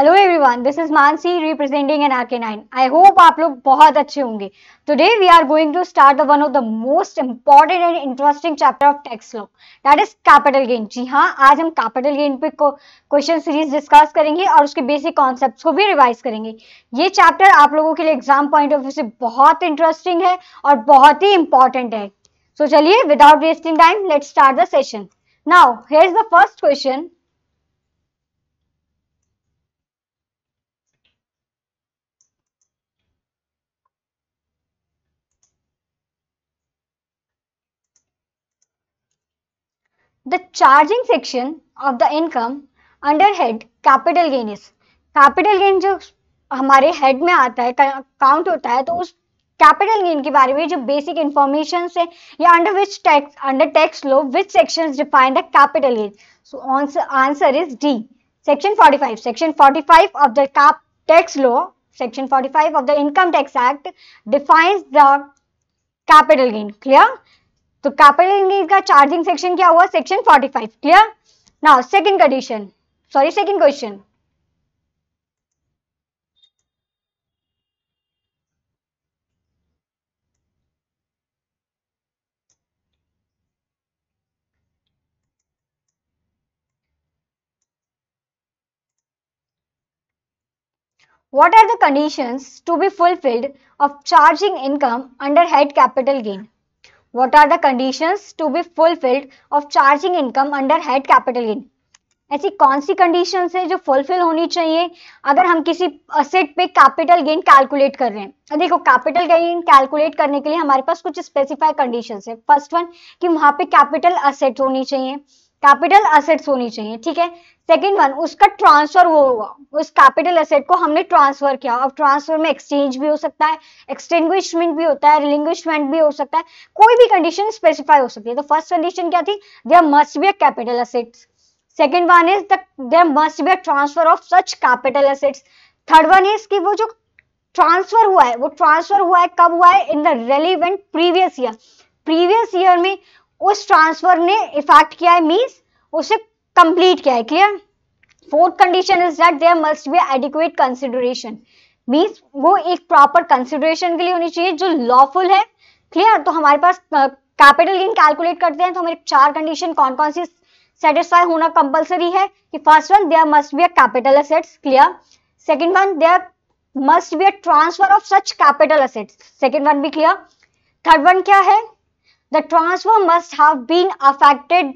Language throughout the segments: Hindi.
Hello everyone this is Mansi representing N RK nine I hope आप लोग बहुत अच्छे होंगे today we are going to start the one of the most important and interesting chapter of tax law that is capital gain जी हाँ आज हम कैपिटल गेन पे क्वेश्चन सीरीज डिस्कस करेंगे और उसके बेसिक कॉन्सेप्ट को भी रिवाइज करेंगे ये चैप्टर आप लोगों के लिए एग्जाम पॉइंट ऑफ व्यू से बहुत इंटरेस्टिंग है और बहुत ही इंपॉर्टेंट है सो चलिए without wasting time let start the session now here is the first question the charging section of the income under head capital gain is capital gain jo हमारे हेड में आता है काउंट होता है तो उस कैपिटल गेन के बारे में जो बेसिक इंफॉर्मेशन है या under which tax under tax law which section define the capital gain so answer is D section 45 section 45 of the cap tax law section 45 of the income tax act define the capital gain clear तो कैपिटल का चार्जिंग सेक्शन क्या हुआ section 45 clear now second condition sorry second question What are the conditions to be fulfilled of charging income under head capital gain? What are the conditions to be fulfilled of charging income under head capital gain? ऐसी कौन सी कंडीशन है जो फुलफिल होनी चाहिए अगर हम किसी असेट पे कैपिटल गेन कैलकुलेट कर रहे हैं तो देखो कैपिटल गेन कैलकुलेट करने के लिए हमारे पास कुछ स्पेसिफाइड कंडीशन है फर्स्ट वन कि वहां पे कैपिटल असेट होनी चाहिए कैपिटल असेट्स होनी चाहिए ठीक है सेकेंड वन उसका ट्रांसफर वो हुआ उस कैपिटल असेट को हमने ट्रांसफर किया अब ट्रांसफर में एक्सचेंज भी हो सकता है एक्सटेंग्विशमेंट भी होता है रिलिंग्विशमेंट भी हो सकता है कोई भी कंडीशन स्पेसिफाई हो सकती है तो फर्स्ट कंडीशन क्या थी there must be a capital asset second one is there must be a transfer of such capital assets third one is की वो जो ट्रांसफर हुआ है वो ट्रांसफर हुआ है कब हुआ है in the relevant previous year previous year में उस ट्रांसफर ने इफेक्ट किया है मीन्स उसे कंप्लीट किया है clear fourth condition is that there must be adequate consideration means वो एक प्रॉपर कंसिडरेशन के लिए होनी चाहिए जो लॉफुल है क्लियर तो हमारे पास कैपिटल गेन कैलकुलेट करते हैं तो हमारे चार कंडीशन कौन कौन सी सेटिस्फाई होना कंपलसरी है कि first one there must be a capital assets clear second one there must be a transfer of such capital assets second one भी क्लियर थर्ड वन क्या है the transfer must have been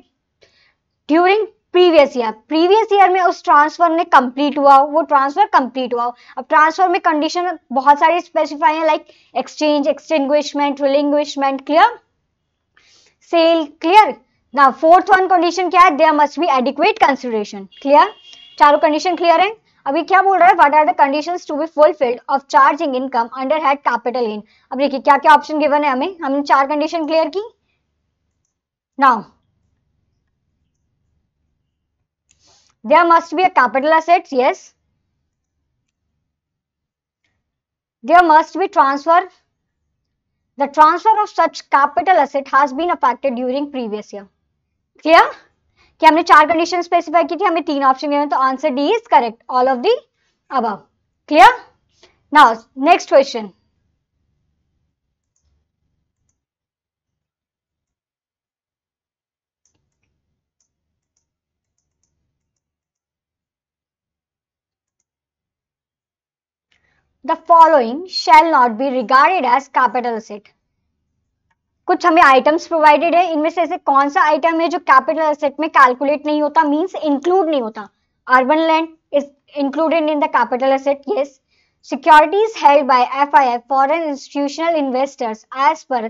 previous year previous year में उस ट्रांसफर ने कंप्लीट हुआ वो ट्रांसफर कंप्लीट हुआ अब ट्रांसफर में कंडीशन बहुत सारी स्पेसिफाई है like exchange extinguishment relinquishment clear sale clear ना फोर्थ वन कंडीशन क्या है there must be adequate consideration clear चारों कंडीशन क्लियर है अभी क्या बोल रहा है what are the conditions to be fulfilled of charging income under head capital in अब देखिए क्या क्या ऑप्शन गिवन है हमें हमने चार कंडीशन क्लियर की now there must be a capital assets yes there must be transfer the transfer of such capital asset has been affected during previous year clear कि हमने चार कंडीशन स्पेसिफाई की थी हमें तीन ऑप्शन दिए तो answer D is correct all of the अब clear now next question the following shall not be regarded as capital asset कुछ हमें आइटम्स प्रोवाइडेड है इनमें से ऐसे कौन सा आइटम है जो कैपिटल एसेट में कैलकुलेट नहीं होता मींस इंक्लूड नहीं होता urban land is included in the capital asset yes securities held by FIF foreign institutional investors as per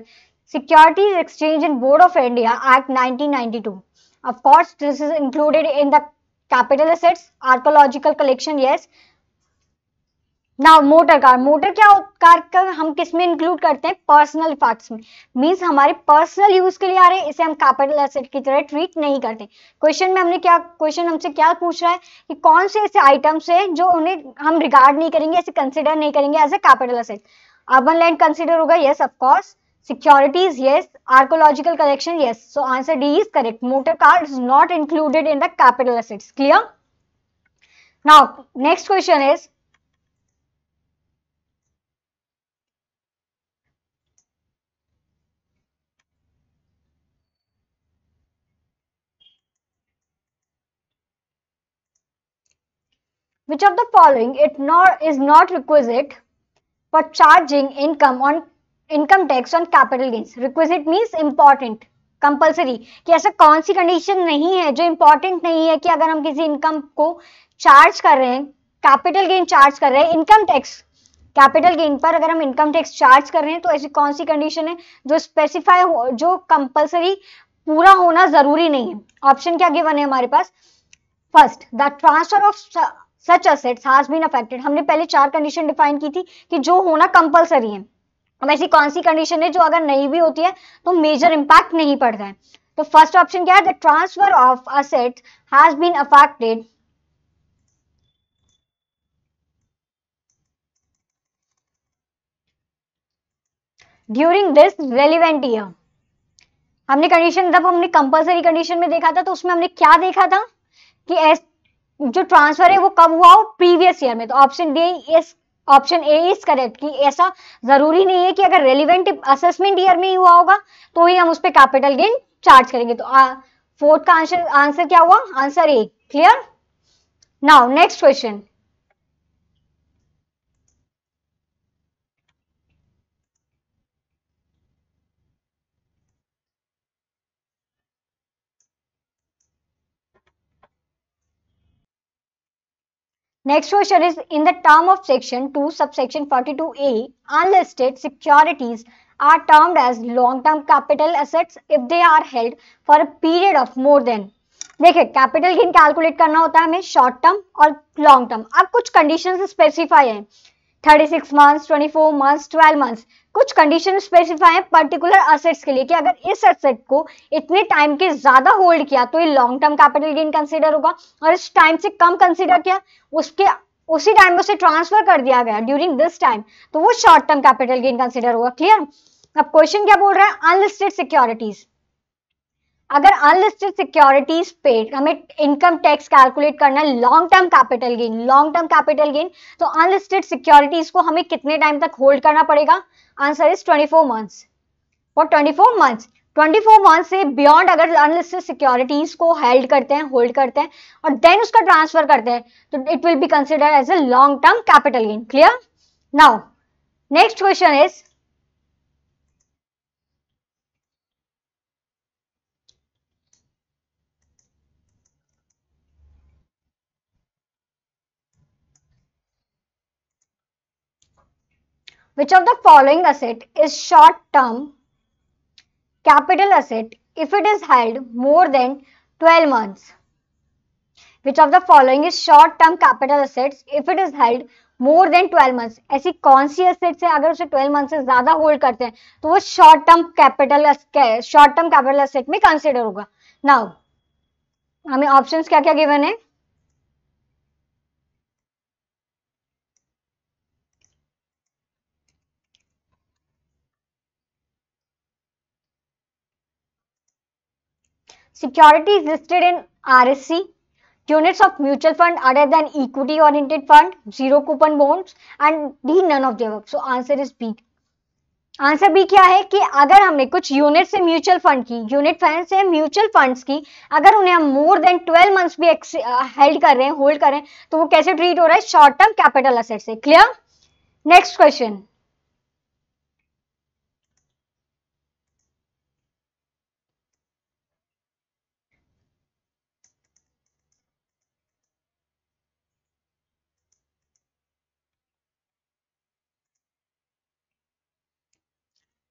securities exchange in board of India act nineteen ninety two of course this is included in the capital assets archaeological collection yes now motor car motor क्या कार का हम किस में इंक्लूड करते हैं पर्सनल पार्ट्स में मींस हमारे पर्सनल यूज के लिए आ रहे हैं इसे हम कैपिटल एसेट की तरह ट्रीट नहीं करते क्वेश्चन में हमने क्या क्वेश्चन हमसे क्या पूछ रहा है कि कौन से ऐसे आइटम्स है जो उन्हें हम रिगार्ड नहीं करेंगे ऐसे कंसिडर नहीं करेंगे as a capital asset urban land consider होगा yes of course securities yes archaeological collection yes so answer D is correct motor car is not included in the capital assets clear now next question is Which of the following it nor is not requisite for charging income on income tax on capital gains? Requisite means important. Compulsory कि ऐसा कौन सी कंडीशन नहीं है जो इंपॉर्टेंट नहीं है कि अगर हम किसी इनकम को चार्ज कर रहे हैं कैपिटल गेन चार्ज कर रहे हैं इनकम टैक्स कैपिटल गेन पर अगर हम इनकम टैक्स चार्ज कर रहे हैं तो ऐसी कौन सी कंडीशन है जो स्पेसिफाई हो जो कंपल्सरी पूरा होना जरूरी नहीं है ऑप्शन क्या गिवन है हमारे पास first the transfer of such assets has been affected हमने पहले चार कंडीशन डिफाइन की थी कि जो होना कंपलसरी है अब ऐसी कौन सी कंडीशन है जो अगर नहीं भी होती है तो मेजर इंपैक्ट नहीं पड़ता है तो फर्स्ट ऑप्शन क्या है the transfer of asset has been affected during this relevant year हमने कंडीशन जब हमने कंपलसरी कंडीशन में देखा था तो उसमें हमने क्या देखा था कि जो ट्रांसफर है वो कब हुआ हो प्रीवियस ईयर में तो ऑप्शन डी इस ऑप्शन ए इज करेक्ट कि ऐसा जरूरी नहीं है कि अगर रेलिवेंट असेसमेंट ईयर में ही हुआ होगा तो ही हम उस पर कैपिटल गेन चार्ज करेंगे तो फोर्थ का आंसर आंसर क्या हुआ answer A clear now next question Next question is in the term of section 2 subsection 42A unlisted securities are termed as long term capital assets if they are held for a period of more than देखिए कैपिटल गेन कैलकुलेट करना होता है हमें शॉर्ट टर्म और लॉन्ग टर्म अब कुछ कंडीशंस स्पेसिफाई हैं 36 मंथ्स 24 मंथ्स 12 मंथ्स कुछ कंडीशन स्पेसिफाई है पर्टिकुलर असेट्स के लिए कि अगर इस असेट को इतने टाइम के ज्यादा होल्ड किया तो ये long term capital gain consider होगा और इस टाइम से कम कंसिडर किया उसके उसी टाइम में उसे ट्रांसफर कर दिया गया ड्यूरिंग दिस टाइम तो वो short term capital gain consider होगा क्लियर अब क्वेश्चन क्या बोल रहा है अनलिस्टेड सिक्योरिटीज़ अगर अनलिस्टेड सिक्योरिटीज पेड हमें इनकम टैक्स कैलकुलेट करना है long term capital gain long term capital gain तो अनलिस्टेड सिक्योरिटीज को हमें कितने टाइम तक होल्ड करना पड़ेगा answer is 24 months for 24 months 24 month से बियॉन्ड अगर अनलिस्टेड सिक्योरिटीज को हेल्ड करते हैं होल्ड करते हैं और देन उसका ट्रांसफर करते हैं तो it will be consider as a long term capital gain clear now next question is Which of the following asset is short term capital asset if it is held more than 12 months? Which of the following is short term capital assets if it is held more than 12 months ऐसी कौन सी एसेट्स है अगर उसे 12 मंथ से ज्यादा होल्ड करते हैं तो वो short term capital short term capital asset में कंसिडर होगा नाउ हमें ऑप्शंस क्या क्या गिवन है Securities listed in RSC, units of mutual fund other than equity oriented fund, zero coupon bonds and D none of the above. So answer is B. Answer भी क्या है कि अगर हमने कुछ यूनिट से म्यूचुअल फंड की यूनिट फंड से म्यूचुअल फंड्स की अगर उन्हें हम मोर देन 12 मंथ्स भी हेल्ड uh, कर रहे हैं होल्ड कर रहे हैं तो वो कैसे ट्रीट हो रहा है शॉर्ट टर्म कैपिटल असेट से clear next question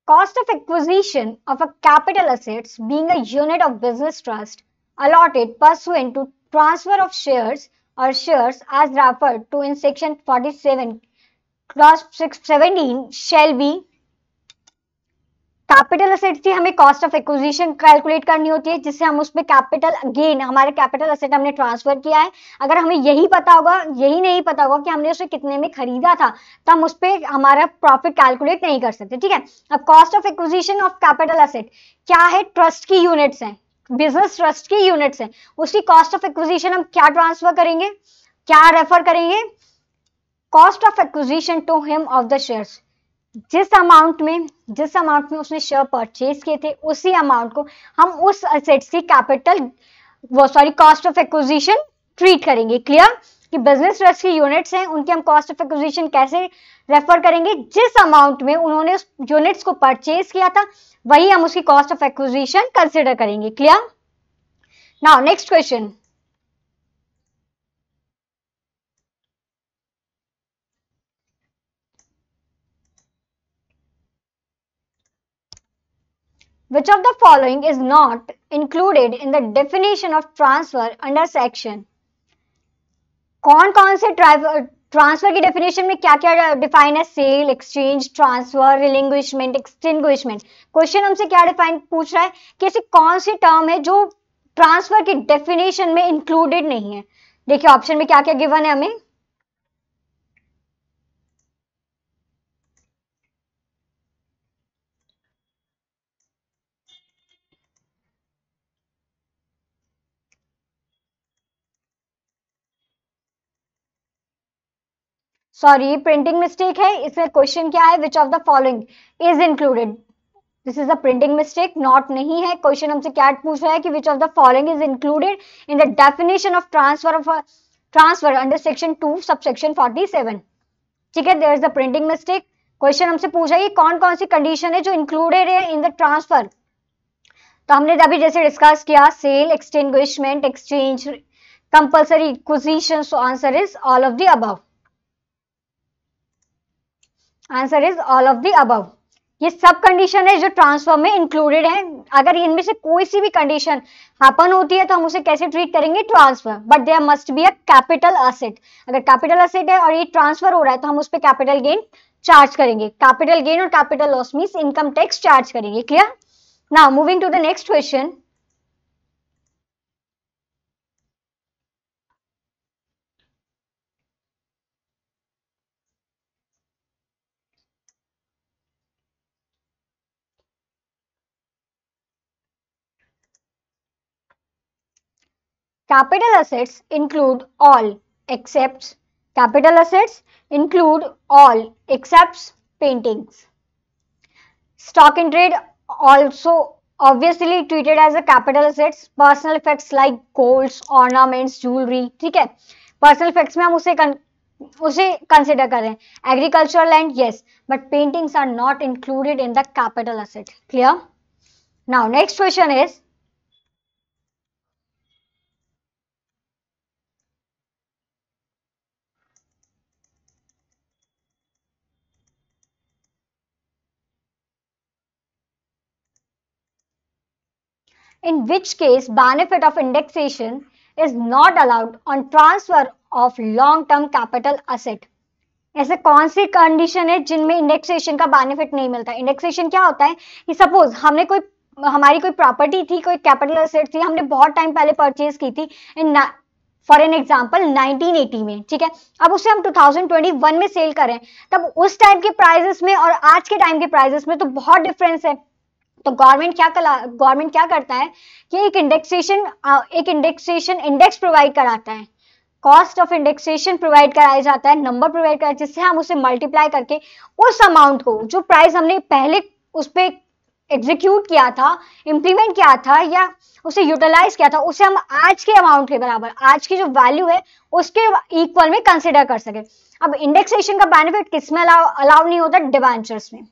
Cost of acquisition of a capital assets being a unit of business trust allotted pursuant to transfer of shares or shares as referred to in section 47 clause 617 shall be capital asset की हमें कॉस्ट ऑफ एक्विजिशन कैलकुलेट करनी होती है जिससे हम उसमें कैपिटल गेन हमारे कैपिटल असेट हमने ट्रांसफर किया है अगर हमें यही पता होगा यही नहीं पता होगा कि हमने उसे कितने में खरीदा था तो हम उस पर हमारा प्रॉफिट कैलकुलेट नहीं कर सकते ठीक है अब cost of acquisition of capital asset क्या है ट्रस्ट की यूनिट्स है बिजनेस ट्रस्ट की यूनिट्स है उसकी कॉस्ट ऑफ एक्विजिशन हम क्या ट्रांसफर करेंगे क्या रेफर करेंगे cost of acquisition to him of the shares जिस अमाउंट में जिस अमाउंट में उसने शेयर परचेज किए थे उसी अमाउंट को हम उस असेट्स की कैपिटल वो sorry cost of acquisition treat करेंगे क्लियर कि बिजनेस ट्रस्ट की यूनिट्स हैं उनके हम कॉस्ट ऑफ एक्विजिशन कैसे रेफर करेंगे जिस अमाउंट में उन्होंने उस यूनिट्स को परचेज किया था वही हम उसकी कॉस्ट ऑफ एक्विजिशन कंसिडर करेंगे clear now next question Which of the following is not included in the definition of transfer under section? कौन कौन से ट्रांसफर की डेफिनेशन में क्या क्या डिफाइन है sale exchange transfer relinquishment extinguishment question हमसे क्या डिफाइन पूछ रहा है कि ऐसी कौन सी टर्म है जो ट्रांसफर की डेफिनेशन में इंक्लूडेड नहीं है देखिए ऑप्शन में क्या क्या गिवन है हमें सॉरी प्रिंटिंग मिस्टेक है इसमें क्वेश्चन क्या है which of the following is included this is a printing mistake not नहीं है क्वेश्चन हमसे क्या पूछ रहा है कि which of the following is included in the definition of transfer of transfer under section two sub section forty seven ठीक है there is the printing mistake question हमसे पूछा कि कौन कौन सी कंडीशन है जो इंक्लूडेड है इन द ट्रांसफर तो हमने अभी जैसे डिस्कस किया sale extinguishment exchange compulsory question so answer is all of the above answer is all of the above ये सब कंडीशन है जो ट्रांसफॉर्म में इंक्लूडेड है अगर इनमें से कोई सी भी कंडीशन हैपन होती है तो हम उसे कैसे ट्रीट करेंगे transfer but there must be a capital asset अगर कैपिटल असेट है और ये ट्रांसफर हो रहा है तो हम उस पर कैपिटल गेन चार्ज करेंगे कैपिटल गेन और capital loss mean income tax charge करेंगे क्लियर ना moving to the next question Capital assets include all except capital assets include all except paintings. Stock in trade also obviously treated as a capital assets. Personal effects like golds, ornaments, jewelry, ठीक Personal effects में हम उसे उसे कंसिडर करें agriculture land yes but paintings are not included in the capital asset clear now next question is in which case benefit of indexation is not allowed on transfer of long term capital asset ऐसे कौन सी कंडीशन है जिनमें इंडेक्सेशन का बेनिफिट नहीं मिलता इंडेक्सेशन क्या होता है कि सपोज हमने कोई हमारी कोई प्रॉपर्टी थी कोई कैपिटल असेट थी हमने बहुत टाइम पहले परचेज की थी इन फॉर एन एग्जाम्पल 1980 में ठीक है अब उसे हम 2021 में सेल करें तब उस टाइम के प्राइजेस में और आज के टाइम के प्राइजेस में तो बहुत डिफरेंस है तो गवर्नमेंट क्या गवर्नमेंट क्या करता है कि एक इंडेक्सेशन एक इंडेक्सेशन इंडेक्स प्रोवाइड कराता है कॉस्ट ऑफ इंडेक्सेशन प्रोवाइड कराया जाता है नंबर प्रोवाइड कराया जिससे हम उसे मल्टीप्लाई करके उस अमाउंट को जो प्राइस हमने पहले उस पर एग्जीक्यूट किया था इम्प्लीमेंट किया था या उसे यूटिलाइज किया था उसे हम आज के अमाउंट के बराबर आज की जो वैल्यू है उसके इक्वल में कंसिडर कर सके अब इंडेक्सेशन का बेनिफिट किसमें अलाउ नहीं होता डिवेंचर्स में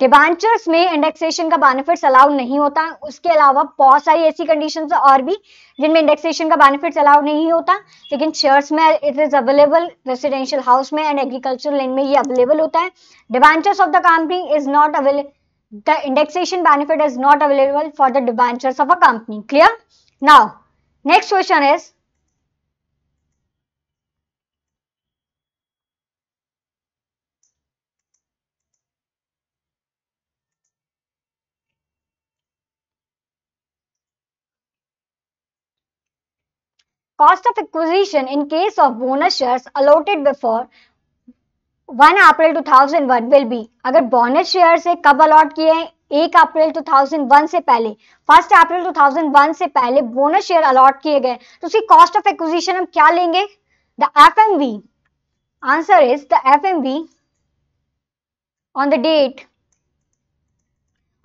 डिबेंचर्स में इंडेक्सेशन का बेनिफिट्स अलाउ नहीं होता उसके अलावा बहुत सारी ऐसी कंडीशन और भी जिनमें इंडेक्सेशन का बेनिफिट्स अलाउ नहीं होता लेकिन शेयर्स में it is available residential house में एंड एग्रीकल्चर लैंड में ये अवेलेबल होता है debentures of the company is not available the indexation benefit is not available for the debentures of a company clear now next question is Cost of acquisition in case of bonus shares allotted before 1 April 2001 will be अगर बोनस शेयर से कब अलॉट किए हैं एक अप्रैल 2001 से पहले फर्स्ट अप्रैल 2001 से पहले बोनस शेयर अलॉट किए गए तो उसकी कॉस्ट ऑफ एक्विजिशन हम क्या लेंगे the F M V answer is the F M V on the date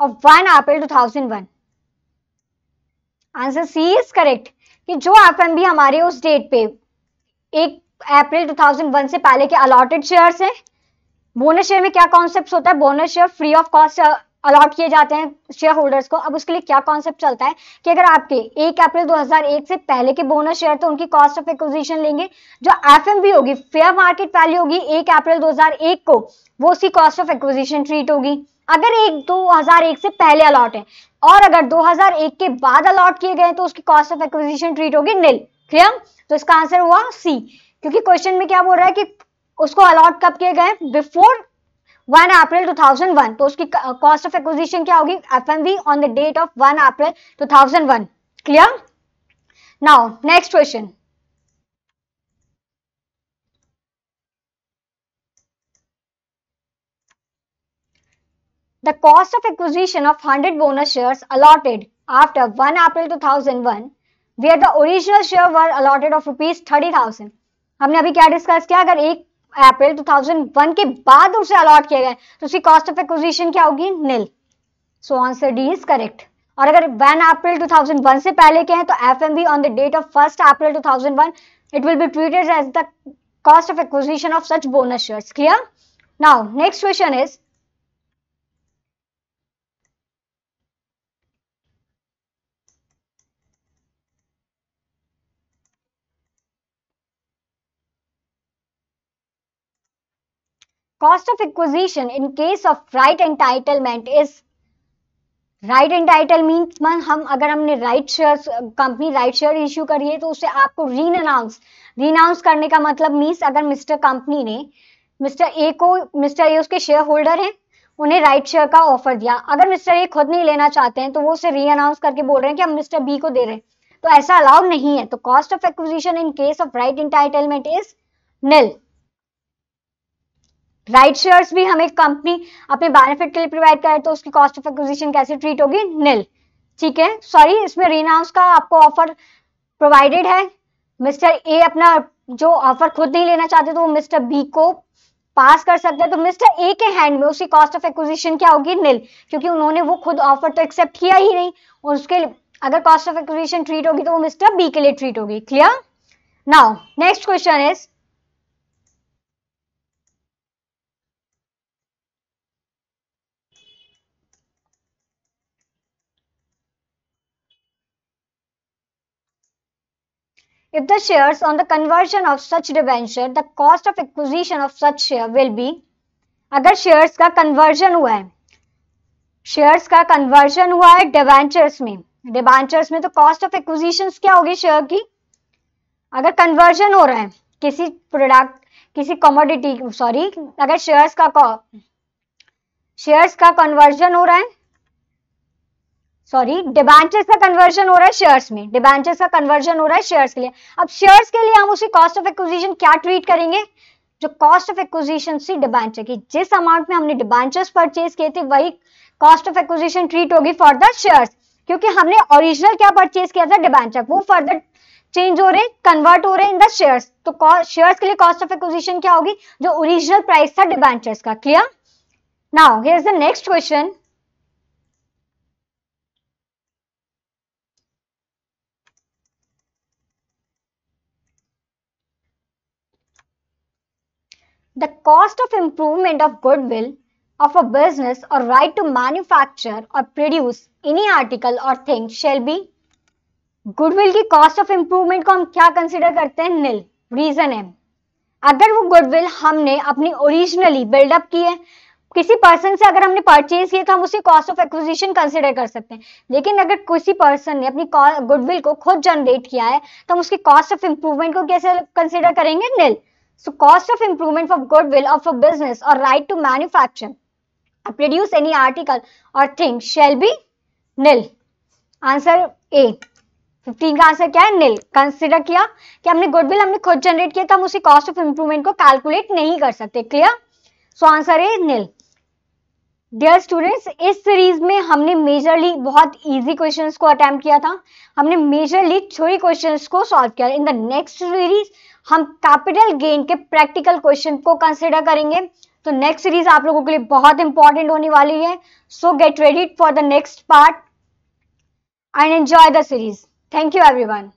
of 1 April 2001 answer C is correct कि जो एफएमबी हमारे उस डेट पे एक अप्रैल 2001 से पहले के अलॉटेड शेयर है बोनस शेयर में क्या कॉन्सेप्ट होता है bonus share free of cost allot किए जाते हैं शेयर होल्डर्स को अब उसके लिए क्या कॉन्सेप्ट चलता है कि अगर आपके एक अप्रैल 2001 से पहले के बोनस शेयर तो उनकी कॉस्ट ऑफ एक्विजिशन लेंगे जो एफ होगी फेयर मार्केट वैल्यू होगी एक अप्रैल 2001 को वो उसकी कॉस्ट ऑफ एक्विजिशन ट्रीट होगी अगर एक 2001 से पहले अलॉट है और अगर 2001 के बाद अलॉट किए गए तो उसकी कॉस्ट ऑफ एक्विजिशन ट्रीट होगी निल क्लियर तो इसका आंसर हुआ सी क्योंकि क्वेश्चन में क्या बोल रहा है कि उसको अलॉट कब किए गए बिफोर वन अप्रैल 2001 तो उसकी कॉस्ट ऑफ एक्विजिशन क्या होगी FMV on the date of one April 2001 clear now next question The cost of acquisition of 100 bonus shares allotted after 1 April 2001, where the original share were allotted of rupees 30,000. हमने अभी क्या डिस्कस किया अगर एक अप्रैल 2001 के बाद उसे अलॉट किया गया तो उसकी कॉस्ट ऑफ एक्विजिशन क्या होगी nil so answer D is correct और अगर वन अप्रैल 2001 से पहले के हैं तो F M V on the date of first April 2001 it will be treated as the cost of acquisition of such bonus shares clear now next question is cost of acquisition in case of right entitlement is right entitle means मन हम अगर हमने right share company right share issue करी है तो उसे आपको रीन अनाउंस रीनाउंस करने का मतलब मीन्स अगर मिस्टर कंपनी ने मिस्टर ए को मिस्टर ए उसके शेयर होल्डर हैं उन्हें राइट शेयर का ऑफर दिया अगर मिस्टर ए खुद नहीं लेना चाहते हैं तो वो उसे री अनाउंस करके बोल रहे हैं कि हम मिस्टर बी को दे रहे हैं तो ऐसा अलाउड नहीं है तो cost of acquisition in case of right entitlement is nil right shares भी हमें कंपनी अपने बेनिफिट के लिए प्रोवाइड करे तो उसकी कॉस्ट ऑफ एक्विजिशन कैसे ट्रीट होगी निल ठीक है सॉरी इसमें रीनाउंस का आपको ऑफर प्रोवाइडेड है मिस्टर ए अपना जो ऑफर खुद नहीं लेना चाहते तो वो मिस्टर बी को पास कर सकते हैं तो मिस्टर ए के हैंड में उसकी कॉस्ट ऑफ एक्विजिशन क्या होगी निल क्योंकि उन्होंने वो खुद ऑफर तो एक्सेप्ट किया ही नहीं और उसके अगर कॉस्ट ऑफ एक्विजिशन ट्रीट होगी तो वो मिस्टर बी के लिए ट्रीट होगी clear now next question is If the shares on the conversion of such debenture, the cost of acquisition of such share will be अगर शेयर्स का कन्वर्जन हुआ है शेयर्स का कन्वर्जन हुआ है डिवेंचर्स में डिवेंचर्स में तो कॉस्ट ऑफ एक्विजिशन क्या होगी शेयर की अगर कन्वर्जन हो रहा है किसी प्रोडक्ट किसी कमोडिटी सॉरी अगर शेयर्स का शेयर्स का कन्वर्जन हो रहा है सॉरी डिबेंचर्स का कन्वर्जन हो रहा है शेयर्स में डिबेंचर्स का कन्वर्जन हो रहा है शेयर्स के लिए अब शेयर्स के लिए हम उसी कॉस्ट ऑफ एक्विजिशन क्या ट्रीट करेंगे जो कॉस्ट ऑफ एक्विजिशन सी डिबेंचर की जिस अमाउंट में हमने डिबेंचर्स परचेज किए थे वही कॉस्ट ऑफ एक्विजिशन ट्रीट होगी फॉर द शेयर्स क्योंकि हमने ओरिजिनल क्या परचेज किया था डिबेंचर वो फर्दर चेंज हो रहे कन्वर्ट हो रहे इन द शेयर्स तो शेयर्स के लिए कॉस्ट ऑफ एक्विजिशन क्या होगी जो ओरिजिनल प्राइस था डिबेंचर्स का clear now here is the next question The cost of improvement of goodwill of a business or right to manufacture or produce any article or thing shall be goodwill की कॉस्ट ऑफ इम्प्रूवमेंट को हम क्या कंसिडर करते हैं निल रीजन है अगर वो गुडविल हमने अपनी ओरिजिनली बिल्डअप की है किसी पर्सन से अगर हमने परचेज किया तो हम उसे कॉस्ट ऑफ एक्विजिशन कंसिडर कर सकते हैं लेकिन अगर किसी पर्सन ने अपनी गुडविल को खुद जनरेट किया है तो हम उसकी कॉस्ट ऑफ इम्प्रूवमेंट को कैसे कंसिडर करेंगे nil So cost of improvement of goodwill of a business or right to manufacture or produce any article or thing shall be nil. Answer A 15 का आंसर क्या है निल कंसिडर किया कि हमने गुडविल हमने खुद जनरेट किया तो हम उसी कॉस्ट ऑफ इंप्रूवमेंट को कैलकुलेट नहीं कर सकते क्लियर सो आंसर है निल डियर स्टूडेंट्स इस सीरीज में हमने मेजरली बहुत इजी क्वेश्चंस को अटेम्प्ट किया था हमने मेजरली छोटी क्वेश्चंस को सॉल्व किया इन द नेक्स्ट सीरीज हम कैपिटल गेन के प्रैक्टिकल क्वेश्चन को कंसिडर करेंगे तो नेक्स्ट सीरीज आप लोगों के लिए बहुत इंपॉर्टेंट होने वाली है so get ready for the next part and enjoy the series thank you every